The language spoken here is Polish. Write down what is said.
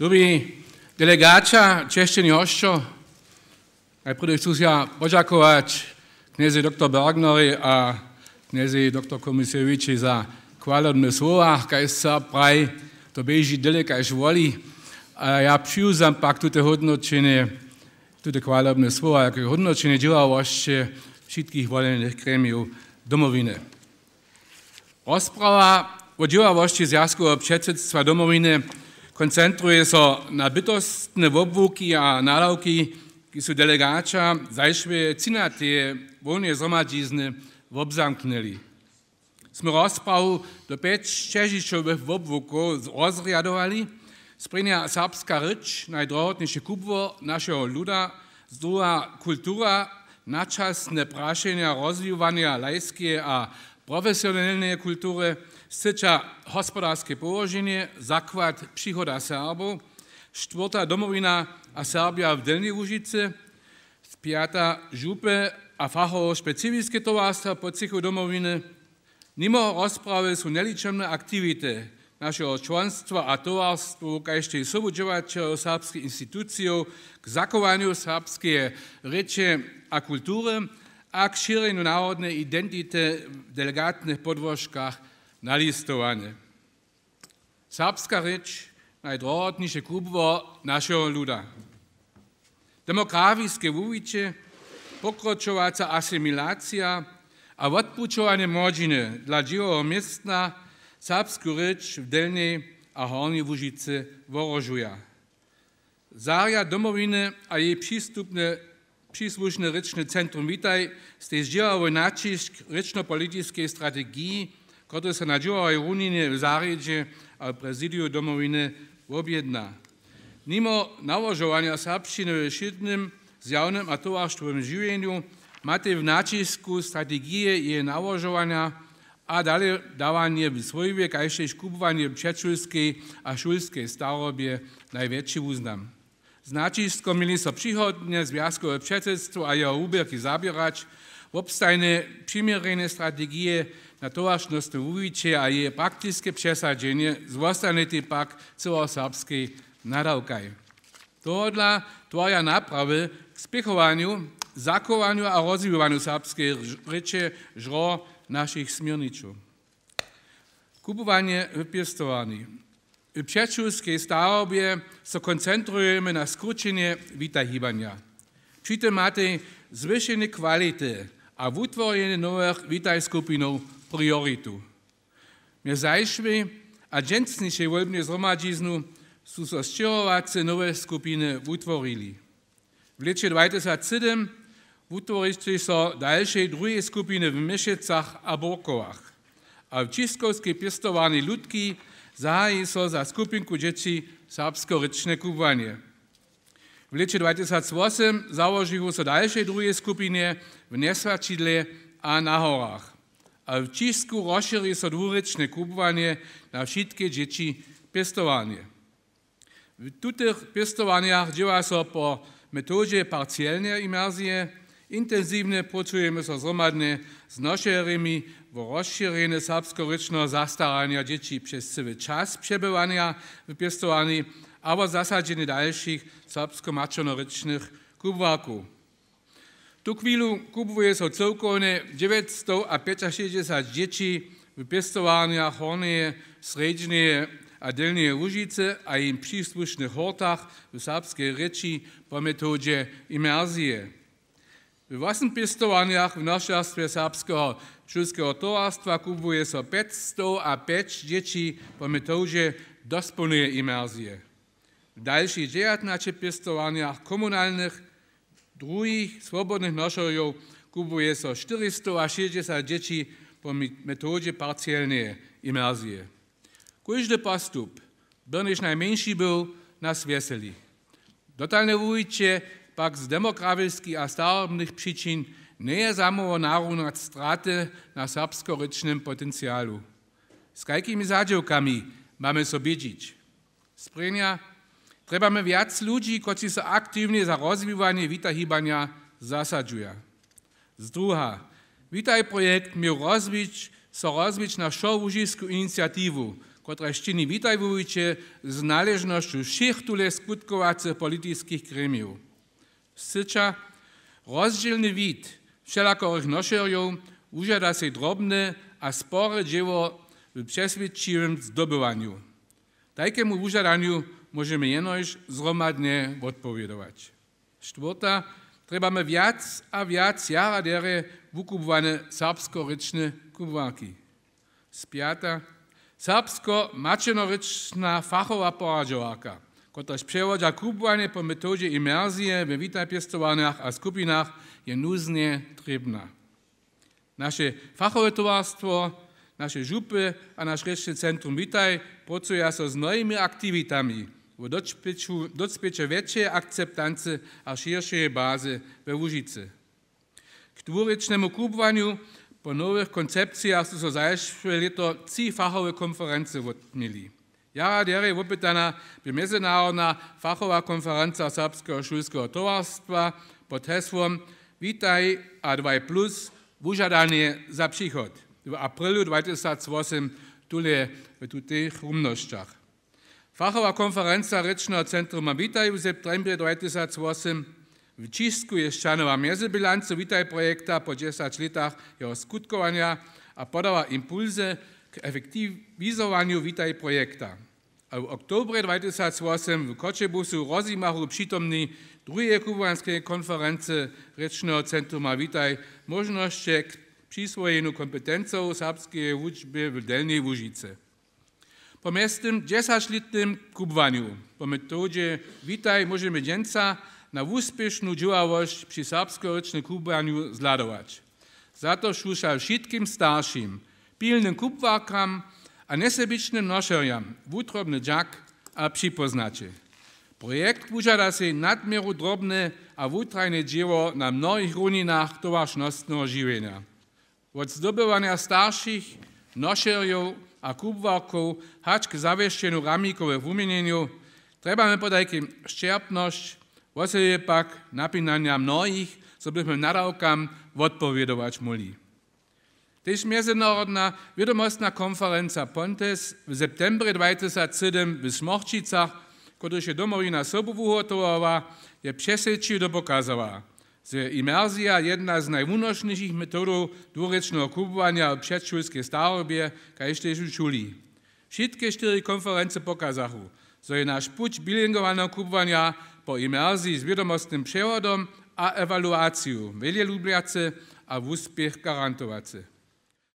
Ľubí delegáča Češtiny Oščo, aj prvý chcú ja poďakovať knjezi dr. Bergnovi a knjezi dr. Komiseviči za kvalitné slova, kaj sa praj to beží dele, kaj žvoli. A ja přiuzam pak tute hodnočenie, tute kvalitné slova, aké hodnočenie dělavošte všetkých volených kremiov domovine. Rozprava o dělavošti zjazkového předsedstva domovine koncentruje so na bitostne vobvuki a nalavki, ki su delegača zajšve cina tije vojne zromadžizne vobzamknili. Smo rozpravu do peč čežičových vobvukov ozriadovali, sprenja srpska rič, najdrohotnejše kubvo našeho ľuda, zdruha kultura, načasne prašenja, rozvijovania lajskie a profesionálne kultúre, Seča hospodárske položenie, zaklad příhoda Sábov, štvrtá domovina a Sábia v Delní Užice, pětá župe a fahovo špecifické továrstva po cichu domoviny. Mimo rozpravy jsou neličené aktivity našeho členstva a továrstvu, kajšte sobuđevačeho srbské institucijo k zakování srbské řeče a kultury a k šíření národné identity v delegátních podvržkách nalistované. Srpska reč najdrotnejšie klubvo naszego ľuda. Demografijské vúviče, pokročovaca asimilácia a odpučovanie možine dla živoho miestna srpskú w v Delnej a Hornej Vúžice vorožuja. Zaria domowiny, a jej przystępne, příslušné ryczne centrum Vitaj z tej zdieľavoj načišť strategii Kotre se nađivao u Unine zaređe, a prezidiju domovine objedna. Nimo navožovanja sapšćine v šitnem, zjavnem a w življenju, mate v načisku strategije je navožovanja, a dalej dawanie svojbe, kaj še škupovanje pčečulske a šulske starobje največji uznam. Značisko mili so przychodnie związkowe, pčetectvo, a je ubierki zabirač, Obstajne primjerene strategije na tovašnost uviće, a je praktiske přesađenje zostaneti pak celosrpske naravkaj. Tohle tvoja naprave k spěchovanju, zakovanju a rozvivanju srpske reče žro naših smirničov. Kupovanje v W V přečuské starobě se koncentrujeme na skručenje vita hibanja. Přitom máte zvyšené kvality, a v nových vítaj skupinou prioritu. Mě zajšli a džencniše volbne zromadžiznu sú sa sčerovace nové skupiny utvorili. V leče 2007 utvorili sa ďalšie druhé skupiny v Mešecach a Borkovách. A v Čiskovskej pestovaní ľudky zahájí sa za skupinku deti srbsko-rečné kubanie. W lecie 2008 założył się dalszej drugiej skupinie w Nesvačidle a na horach. A w Čísku rozszerzył się dwuręczne kupowanie na wszystkie dzieci pestowanie. W tych pestowaniach działa po metodzie parcjalnej imersji. intensywne pracujemy się zgromadnie z noszerymi w rozszerzenie sapsko zastarania dzieci przez cały czas przebywania w pestowaniu aber zasađeni dalších srbsko-mačonorečných kubváků. Tu chvíli kupuje so celkovne 965 dětí v pěstovániach hornie, sredžnie a delnie Ružice a jim příslušných hortách v srbské reči po metodě imerzie. V vlastním pěstovániach v našťastvě srbského čudského tovarstva kupuje so 505 dětí po metodě dospolné imerzie. další dzielat na če pestovaniach komunalnych, druhých svobodných nošorjov kubuje so 460 dzieci po metodzie parcielnej imerzje. Każdy postup, brnisz najmniejszy był, nas weseli. Dotalne wujcie pak z a starobnych przyczyn nie je zamowo narównać straty na serbsko-rycznym potencjalu. Z jakimi zadziałkami mamy sobie dzic. Sprenia Trebame viac ľudí, ktorí sa aktívne za rozvívanie vytahýbania zasadžujú. Z druhá, Witaj projekt miał rozbić, so rozbić naszą użysku inicjatywę, która szczyni witaj wujcie z należnością wszystkich tule skutkowacy politycznych gremiów. Sycza rozdzielny wid wszelakorych noszerjów użada się drobne, a spore dzieło w przeswiedczywym zdobywaniu. Takiemu użadaniu môžeme jenož zhromadne odpovedovať. Štvrtá, trebame viac a viac jaradere vukubované srbsko-rečné kubváky. Spiata, srbsko-mačenorečná fachová poradžováka, ktorá prevodža kubovanie po metóde imerzie ve vítajpestovaniach a skupinách je núzne trebná. Naše fachové továrstvo, naše župy a naše rečné centrum Vítaj pracujú s novými aktivitami, v dospjeće veće akceptance, a širší báze ve Užice. K dvoričnemu kupovanju po novih koncepcijah so se zajšve leto tri fachove konference odmili. Jara dere je upitana bi mezenarodna fachova konferenca srpskega šolskega tovarstva pod heslom Vitaj A2+, plus, vyžadanie za příchod. V aprilu 2008 tule v tutých rumnošťach. Fachova konferenca Rečného centruma vítajú v septembrie 2008 v Čísku ješťanova mezibilancu vítaj projekta po 10 letách jeho skutkovania a podáva impulze k efektivizovaniu vítaj projekta. A v oktobre 2008 v Kočebusu Rozimahu přítomný druhej kubanskej konference Rečného centruma vítaj možnosti k přisvojeniu kompetencov srbskej učby v Delnej Vužice. Po miestnym 10-letnim kubwaniu, po metodzie witaj możemy dzieńca na uspieszną działalność przy serbskorocznym kubwaniu zladować. Za to słyszał wszystkim starszym, pilnym kubwakom, a nesebicznym noszeniom, wutrobny dżak, a przypoznacie. Projekt pożada się nadmieru drobne, a wutrajne dzieło na mnogich runinach towarznostnego żywienia. Od zdobywania starszych noszeniów a kubvákov, hačk zavieštenú ramíkové v Treba mi podať im šťerpnosť, Vosel je pak napínania mnohých, co byśmy naravkam odpowiedować mogli. Tež medzinárodná vedomostná konferenca Pontes v septembre 2007 v Smorčicach, ktorú je domovina Sobu vyhotovová, je přesvedčí pokazová. Imerzija jedna z najvúnočnejších metodov dôrečného kupovania předšulské starobie, kaj ste už čuli. Všetky štyri konference pokazahu, že je náš puč bilingovaného kupovania po imerzii s vedomostným převodom a evaluáciu veľa ľubiace a v úspiech